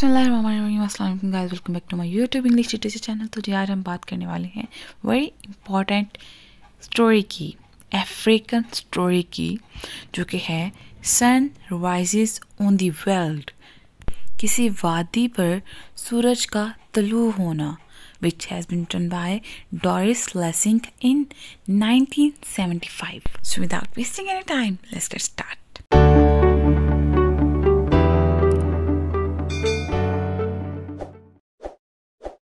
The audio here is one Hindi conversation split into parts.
अस्सलाम guys welcome back to my YouTube English teacher channel तो जी आज हम बात करने वाले हैं वेरी इंपॉर्टेंट स्टोरी की अफ्रीकन स्टोरी की जो कि है sun rises on the world किसी वादी पर सूरज का तलू होना which has been written by Doris Lessing in 1975 so without wasting any time let's get start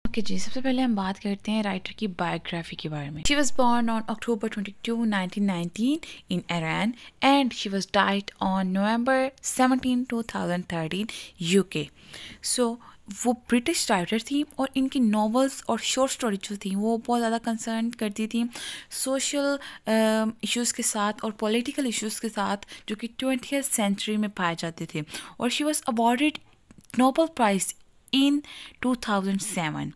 okay जी सबसे पहले हम बात करते हैं राइटर की बायोग्राफी के बारे में she was born on October 22, 1919 in Iran and she was died on November 17, 2013 UK so वो ब्रिटिश राइटर थी और इनकी नावल्स और शॉर्ट स्टोरी जो थी वो बहुत ज़्यादा कंसर्न करती थी सोशल इश्यूज़ um, के साथ और पॉलिटिकल इश्यूज़ के साथ जो कि ट्वेंटी सेंचुरी में पाए जाते थे और she was awarded Nobel prize in 2007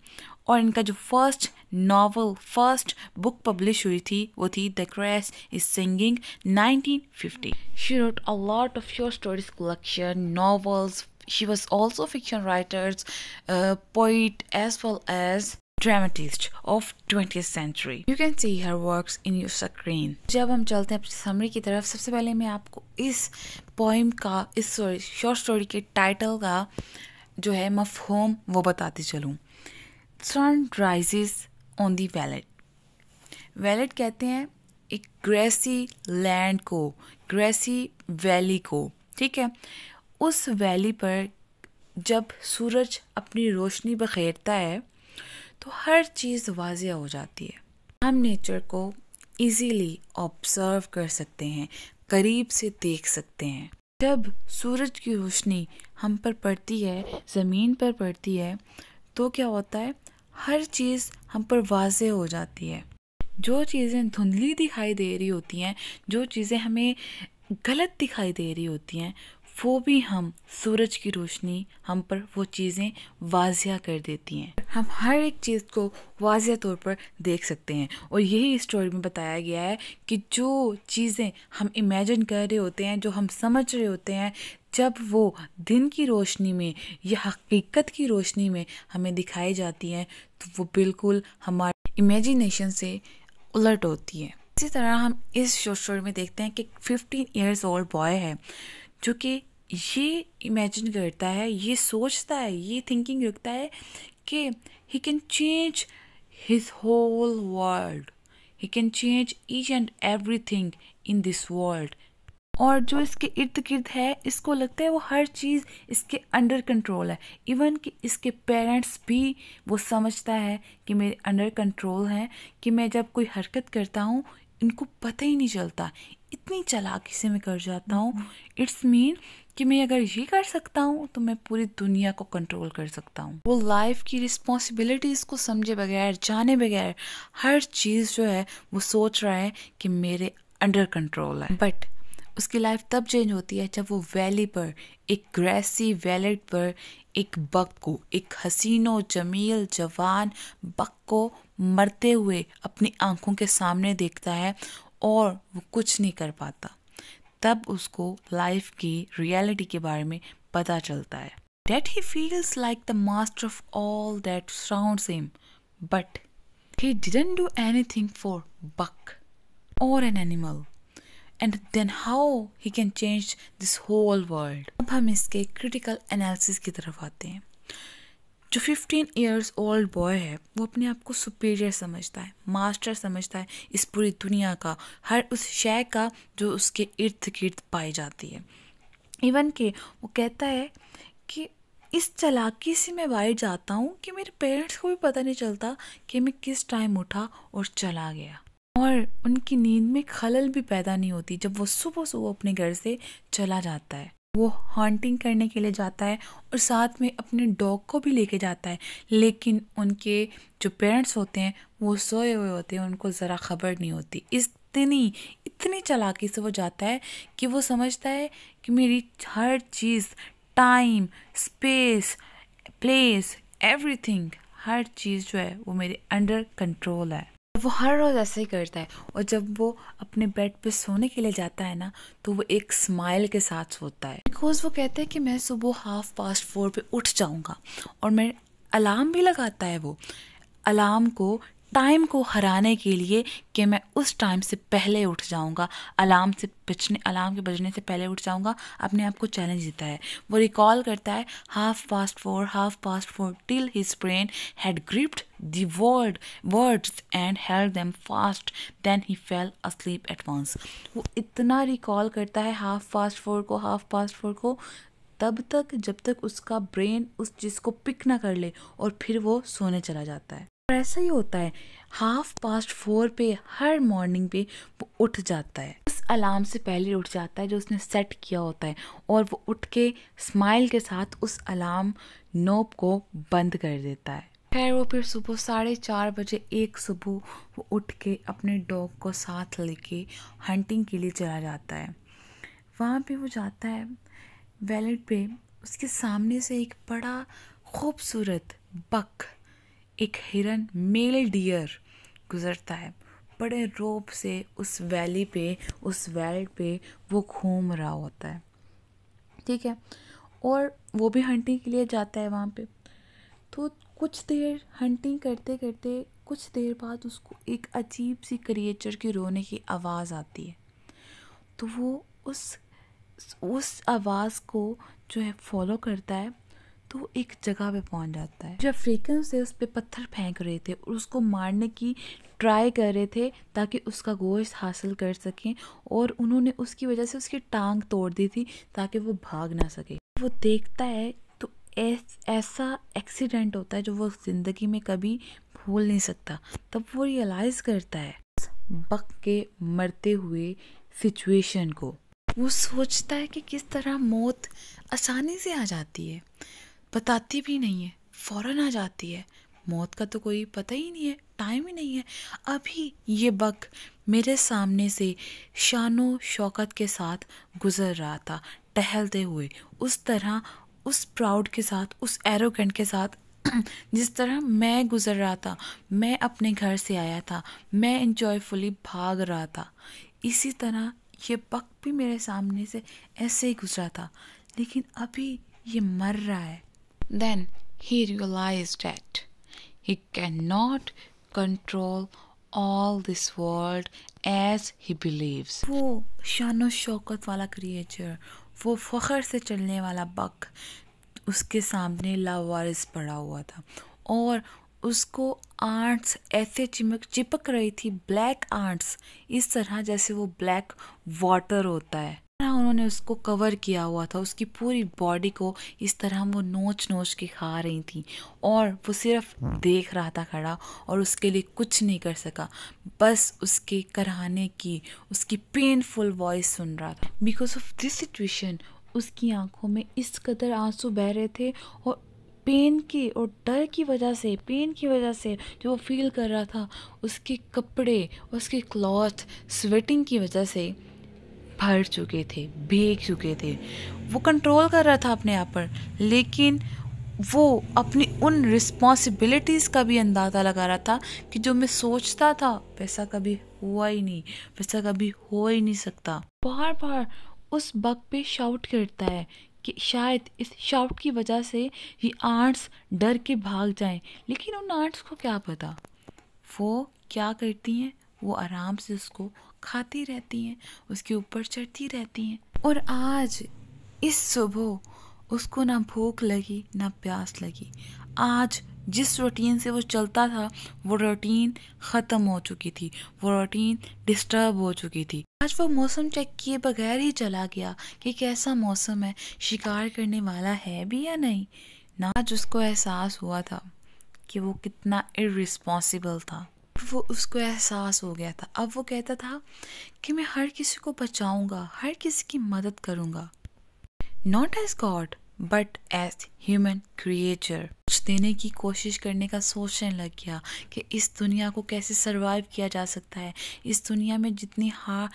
और इनका जो first novel first book publish हुई थी वो थी the grass is singing 1950 she wrote a lot of your stories collection novels she was also fiction writers poet as well as dramatist of twenty century you can see her work in in screen जब हम चलते हैं अपनी समरी की तरफ सबसे पहले मैं आपको इस पोइम का इस शॉर्ट स्टोरी के टाइटल का जो है मफहोम वो बताती चलूँ sun rises on the veld veld कहते हैं एक ग्रेसी लैंड को ग्रेसी वैली को ठीक है उस वैली पर जब सूरज अपनी रोशनी बखेरता है तो हर चीज़ वाजिया हो जाती है हम नेचर को इजीली ऑब्जर्व कर सकते हैं करीब से देख सकते हैं जब सूरज की रोशनी हम पर पड़ती है ज़मीन पर पड़ती है तो क्या होता है हर चीज़ हम पर वाज हो जाती है जो चीज़ें धुंधली दिखाई दे रही होती हैं जो चीज़ें हमें गलत दिखाई दे रही होती हैं वो भी हम सूरज की रोशनी हम पर वो चीज़ें वाजिया कर देती हैं हम हर एक चीज़ को वाजिया तौर पर देख सकते हैं और यही स्टोरी में बताया गया है कि जो चीज़ें हम इमेजिन कर रहे होते हैं जो हम समझ रहे होते हैं जब वो दिन की रोशनी में या हकीकत की रोशनी में हमें दिखाई जाती हैं तो वो बिल्कुल हमारे इमेजिनेशन से उलट होती है इसी तरह हम इस शो स्टोरी में देखते हैं कि 15 इयर्स ओल्ड बॉय है जो कि ये इमेजिन करता है ये सोचता है ये थिंकिंग रखता है कि he can change his whole world he can change each and everything in this world और जो इसके इर्द गिर्द है इसको लगता है वो हर चीज़ इसके अंडर कंट्रोल है इवन कि इसके पेरेंट्स भी वो समझता है कि मेरे अंडर कंट्रोल हैं कि मैं जब कोई हरकत करता हूँ इनको पता ही नहीं चलता इतनी चलाकी से मैं कर जाता हूँ हम्म। इट्स मीन कि मैं अगर ये कर सकता हूँ तो मैं पूरी दुनिया को कंट्रोल कर सकता हूँ वो लाइफ की रिस्पॉन्सिबिलिटीज़ को समझे बगैर जाने बगैर हर चीज़ जो है वो सोच रहा है कि मेरे अंडर कंट्रोल है बट उसकी लाइफ तब चेंज होती है जब वो वैली पर एक ग्रेसी वैलेट पर एक बक को एक हसीनो जमील जवान बक को मरते हुए अपनी आंखों के सामने देखता है और वो कुछ नहीं कर पाता तब उसको लाइफ की रियलिटी के बारे में पता चलता है that he feels like the master of all that surround him but he do anything for buck or an animal and then how he can change this whole world अब हम इसके क्रिटिकल एनालिसिस की तरफ आते हैं जो 15 ईयर्स ओल्ड बॉय है वो अपने आप को सुपीरियर समझता है मास्टर समझता है इस पूरी दुनिया का हर उस शय का जो उसके इर्द गिर्द पाई जाती है इवन के वो कहता है कि इस चलाकी से मैं बाहर जाता हूँ कि मेरे पेरेंट्स को भी पता नहीं चलता कि मैं किस टाइम उठा और चला गया और उनकी नींद में खलल भी पैदा नहीं होती जब वो सुबह सुबह अपने घर से चला जाता है वो हॉन्टिंग करने के लिए जाता है और साथ में अपने डॉग को भी लेके जाता है लेकिन उनके जो पेरेंट्स होते हैं वो सोए हुए होते हैं उनको ज़रा खबर नहीं होती इतनी इतनी चलाकी से वो जाता है कि वो समझता है कि मेरी हर चीज़ टाइम स्पेस प्लेस एवरीथिंग हर चीज़ जो है वो मेरे अंडर कंट्रोल है वो हर रोज़ ऐसे ही करता है और जब वो अपने बेड पे सोने के लिए जाता है ना तो वो एक स्माइल के साथ सोता है बिकॉज वो कहता है कि मैं सुबह हाफ पास्ट फोर पे उठ जाऊँगा और मैं अलार्म भी लगाता है वो अलार्म को टाइम को हराने के लिए कि मैं उस टाइम से पहले उठ जाऊँगा अलार्म से बचने अलार्म के बजने से पहले उठ जाऊँगा अपने आप को चैलेंज देता है वो रिकॉल करता है half past four half past four till his brain had gripped the word words and held them fast then he fell asleep at once वो इतना रिकॉल करता है हाफ फास्ट फोर को हाफ फास्ट फोर को तब तक जब तक उसका ब्रेन उस चीज़ को पिक ना कर ले और फिर वो सोने चला जाता है ऐसा ही होता है हाफ पास्ट फोर पे हर मॉर्निंग पे वो उठ जाता है उस अलार्म से पहले उठ जाता है जो उसने सेट किया होता है और वो उठ के स्माइल के साथ उस अलार्म नोब को बंद कर देता है खैर वो फिर सुबह साढ़े चार बजे एक सुबह वो उठ के अपने डॉग को साथ लेके हंटिंग के लिए चला जाता है वहाँ पे वो जाता है वैलेट पे उसके सामने से एक बड़ा खूबसूरत बक एक हिरन मेल डियर गुज़रता है बड़े रोब से उस वैली पे उस वेल्ड पे वो घूम रहा होता है ठीक है और वो भी हंटिंग के लिए जाता है वहाँ पे तो कुछ देर हंटिंग करते करते कुछ देर बाद उसको एक अजीब सी क्रिएचर की रोने की आवाज़ आती है तो वो उस उस आवाज़ को जो है फॉलो करता है तो वो एक जगह पे पहुंच जाता है जो अफ्रीकन से उस पर पत्थर फेंक रहे थे और उसको मारने की ट्राई कर रहे थे ताकि उसका गोश्त हासिल कर सकें और उन्होंने उसकी वजह से उसकी टांग तोड़ दी थी ताकि वो भाग ना सके वो देखता है तो ऐसा एक्सीडेंट होता है जो वो ज़िंदगी में कभी भूल नहीं सकता तब वो रियलाइज़ करता है बक के मरते हुए सिचुएशन को वो सोचता है कि किस तरह मौत आसानी से आ जाती है बताती भी नहीं है फ़ौरन आ जाती है मौत का तो कोई पता ही नहीं है टाइम ही नहीं है अभी ये बक मेरे सामने से शानो शौकत के साथ गुज़र रहा था टहलते हुए उस तरह उस प्राउड के साथ उस एरोगेंट के साथ जिस तरह मैं गुज़र रहा था मैं अपने घर से आया था मैं इंजॉयफुली भाग रहा था इसी तरह ये बक भी मेरे सामने से ऐसे ही गुजरा था लेकिन अभी ये मर रहा है Then he realized that he cannot control all this world as he believes. वो शान शौकत वाला क्रिएचर वो फ़ख्र से चलने वाला बक उसके सामने लावारिस पड़ा हुआ था और उसको आर्ट्स ऐसे चिमक चिपक रही थी ब्लैक आर्ट्स इस तरह जैसे वो ब्लैक वाटर होता है तरह उन्होंने उसको कवर किया हुआ था उसकी पूरी बॉडी को इस तरह वो नोच नोच के खा रही थी और वो सिर्फ देख रहा था खड़ा और उसके लिए कुछ नहीं कर सका बस उसके कराने की उसकी पेनफुल वॉइस सुन रहा था बिकॉज ऑफ दिस सिचुएशन उसकी आंखों में इस कदर आंसू बह रहे थे और पेन की और डर की वजह से पेन की वजह से जो वो फील कर रहा था उसके कपड़े उसके क्लॉथ स्वेटिंग की वजह से फट चुके थे भीग चुके थे वो कंट्रोल कर रहा था अपने आप पर लेकिन वो अपनी उन रिस्पॉन्सिबिलिटीज़ का भी अंदाज़ा लगा रहा था कि जो मैं सोचता था वैसा कभी हुआ ही नहीं वैसा कभी हो ही नहीं सकता बार बार उस बग पे शाउट करता है कि शायद इस शाउट की वजह से ये आर्ट्स डर के भाग जाएं लेकिन उन आर्ट्स को क्या पता वो क्या करती हैं वो आराम से उसको खाती रहती हैं उसके ऊपर चढ़ती रहती हैं और आज इस सुबह उसको ना भूख लगी ना प्यास लगी आज जिस रूटीन से वो चलता था वो रूटीन ख़त्म हो चुकी थी वो रूटीन डिस्टर्ब हो चुकी थी आज वो मौसम चेक किए बगैर ही चला गया कि कैसा मौसम है शिकार करने वाला है भी या नहीं ना आज उसको एहसास हुआ था कि वो कितना इरिस्पॉन्सिबल था वो उसको एहसास हो गया था अब वो कहता था कि मैं हर किसी को बचाऊंगा हर किसी की मदद करूंगा not as God but as human creature कुछ देने की कोशिश करने का सोचने लग गया कि इस दुनिया को कैसे सर्वाइव किया जा सकता है इस दुनिया में जितनी हार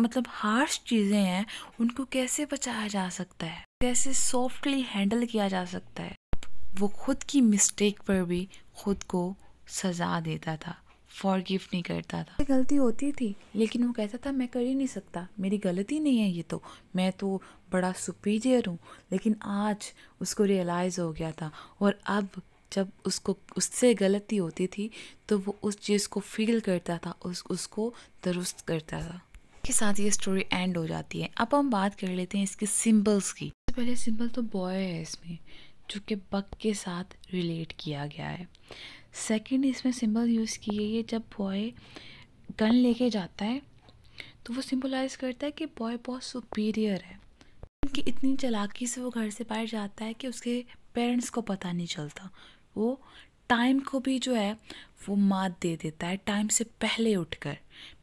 मतलब हार्श चीज़ें हैं उनको कैसे बचाया जा सकता है कैसे सॉफ्टली हैंडल किया जा सकता है वो खुद की मिस्टेक पर भी खुद को सजा देता था फॉरगिव नहीं करता था गलती होती थी लेकिन वो कहता था मैं कर ही नहीं सकता मेरी गलती नहीं है ये तो मैं तो बड़ा सुपीरियर हूँ लेकिन आज उसको रियलाइज़ हो गया था और अब जब उसको उससे गलती होती थी तो वो उस चीज़ को फील करता था उस उसको दुरुस्त करता था के साथ ये स्टोरी एंड हो जाती है अब हम बात कर लेते हैं इसके सिंबल्स की सबसे पहले सिंबल तो बॉय है इसमें जो कि बक के साथ रिलेट किया गया है सेकंड इसमें सिंबल यूज़ किए ये जब बॉय गन लेके जाता है तो वो सिंबलाइज़ करता है कि बॉय बहुत सुपीरियर है कि इतनी चलाकी से वो घर से बाहर जाता है कि उसके पेरेंट्स को पता नहीं चलता वो टाइम को भी जो है वो मात दे देता है टाइम से पहले उठकर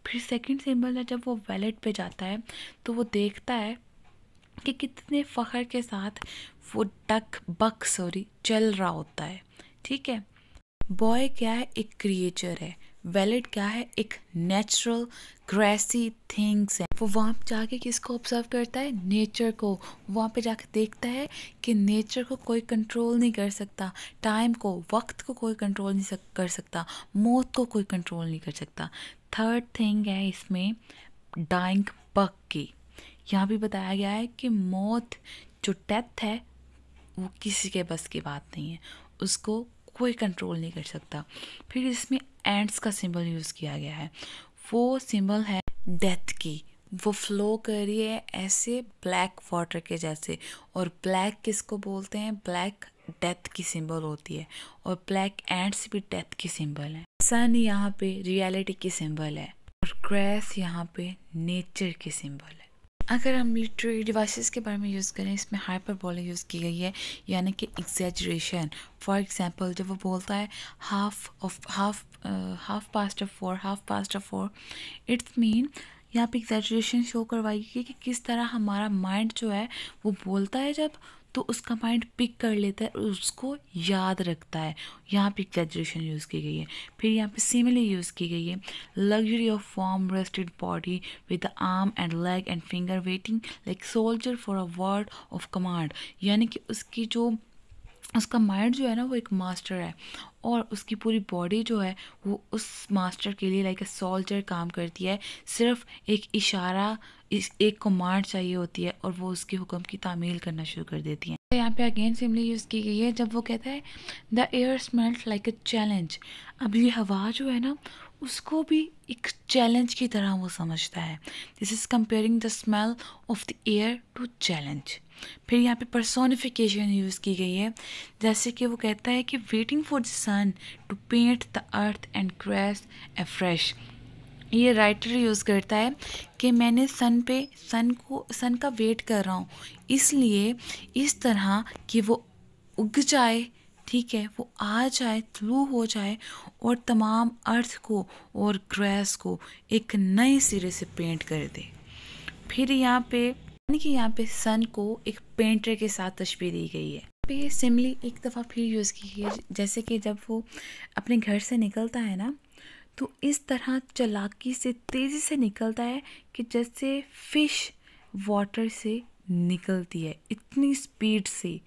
फिर सेकंड सिंबल है जब वो वैलेट पे जाता है तो वो देखता है कि कितने फ़खर के साथ वो डक बक सॉरी चल रहा होता है ठीक है बॉय क्या है एक क्रिएचर है वैलिड क्या है एक नेचुरल ग्रेसी थिंग्स है वो वहाँ पे जाके किसको ऑब्जर्व करता है नेचर को वहाँ पे जाके देखता है कि नेचर को कोई कंट्रोल नहीं कर सकता टाइम को वक्त को कोई कंट्रोल नहीं सक, कर सकता मौत को कोई कंट्रोल नहीं कर सकता थर्ड थिंग है इसमें डाइंग पक की यहाँ भी बताया गया है कि मौत जो डेथ है वो किसी के बस की बात नहीं है उसको कोई कंट्रोल नहीं कर सकता फिर इसमें एंड्स का सिंबल यूज़ किया गया है वो सिंबल है डेथ की वो फ्लो कर रही है ऐसे ब्लैक वाटर के जैसे और ब्लैक किसको बोलते हैं ब्लैक डेथ की सिंबल होती है और ब्लैक एंड्स भी डेथ की सिंबल है सन यहाँ पे रियलिटी की सिंबल है और क्रैस यहाँ पे नेचर की सिंबल है अगर हम लिटरेरी डिवाइसेस के बारे में यूज़ करें इसमें हाइपरबोला यूज़ की गई है यानी कि एग्जेजरेशन फॉर एग्जांपल जब वो बोलता है half of half half past of four half past of four it's mean यहाँ पे एग्जेजरेशन शो करवाई गई कि किस तरह हमारा माइंड जो है वो बोलता है जब तो उसका माइंड पिक कर लेता है और उसको याद रखता है यहाँ पे एक्जैजरेशन यूज़ की गई है फिर यहाँ पे सिमिली यूज़ की गई है luxury of form rested body with arm and leg and finger waiting like soldier for a word of command यानी कि उसकी जो उसका माइंड जो है ना वो एक मास्टर है और उसकी पूरी बॉडी जो है वो उस मास्टर के लिए लाइक अ सोल्जर काम करती है सिर्फ एक इशारा इस एक को मार चाहिए होती है और वो उसके हुक्म की तामील करना शुरू कर देती हैं तो यहाँ पे अगेन सिमली यूज़ की गई है जब वो कहता है the air smelt like a challenge अब ये हवा जो है ना उसको भी एक चैलेंज की तरह वो समझता है this is comparing the smell of the air to challenge फिर यहाँ पे पर्सोनिफिकेशन यूज़ की गई है जैसे कि वो कहता है कि waiting for the sun to paint the earth and crash a fresh ये राइटर यूज़ करता है कि मैंने सन पे सन को सन का वेट कर रहा हूँ इसलिए इस तरह कि वो उग जाए ठीक है वो आ जाए थ्रू हो जाए और तमाम अर्थ को और ग्रैस को एक नए सिरे से पेंट कर दे फिर यहाँ पे यानी कि यहाँ पे सन को एक पेंटर के साथ तस्वीर दी गई है पे सिमली एक दफ़ा फिर यूज़ की गई है जैसे कि जब वो अपने घर से निकलता है ना तो इस तरह चलाकी से तेज़ी से निकलता है कि जैसे फिश वाटर से निकलती है इतनी स्पीड से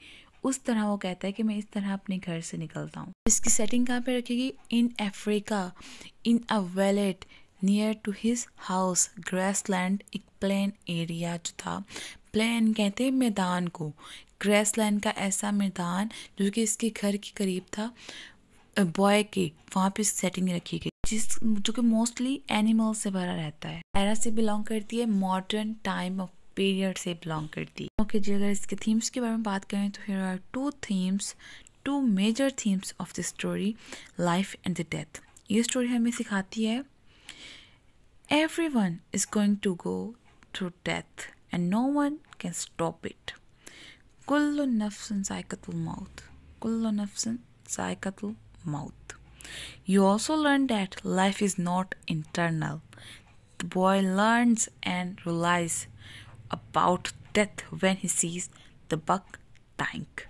उस तरह वो कहता है कि मैं इस तरह अपने घर से निकलता हूँ इसकी सेटिंग कहाँ पे रखेगी in Africa in a valley near to his house Graceland एक प्लेन एरिया जो था प्लेन कहते हैं मैदान को ग्रेस लैंड का ऐसा मैदान जो कि इसके घर के करीब था बॉय के वहाँ पे सेटिंग रखी गई जिस जो कि मोस्टली एनिमल से भरा रहता है एरा से बिलोंग करती है मॉडर्न टाइम ऑफ पीरियड से बिलोंग करती है ओके जी अगर इसके थीम्स के बारे में बात करें तो here are two themes two major themes of the story life and the death ये स्टोरी हमें सिखाती है every one is going to go through death and no one can stop it कुल्लु नफ्सन साइकतुल मौत कुल्लु नफ्सन साइकतुल मौत You also learn that life is not internal. The boy learns and realizes about death when he sees the buck tank.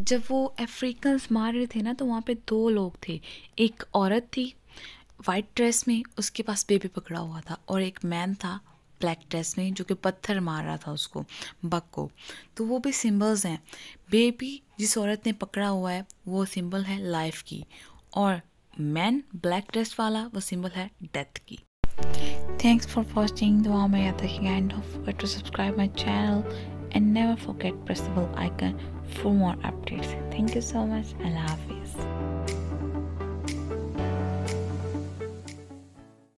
जब वो अफ्रीकन्स मार रहे थे ना तो वहाँ पे दो लोग थे एक औरत थी वाइट ड्रेस में उसके पास बेबी पकड़ा हुआ था और एक मैन था ब्लैक ड्रेस में जो कि पत्थर मार रहा था उसको बक को तो वो भी सिंबल्स हैं बेबी जिस औरत ने पकड़ा हुआ है वो सिंबल है लाइफ की और मैन ब्लैक ड्रेस वाला वो सिंबल है डेथ की Thanks for watching. Dua mein yaad rakhiye and don't forget to subscribe my channel and never forget press the bell icon for more updates. Thank you so much. Allah Hafiz.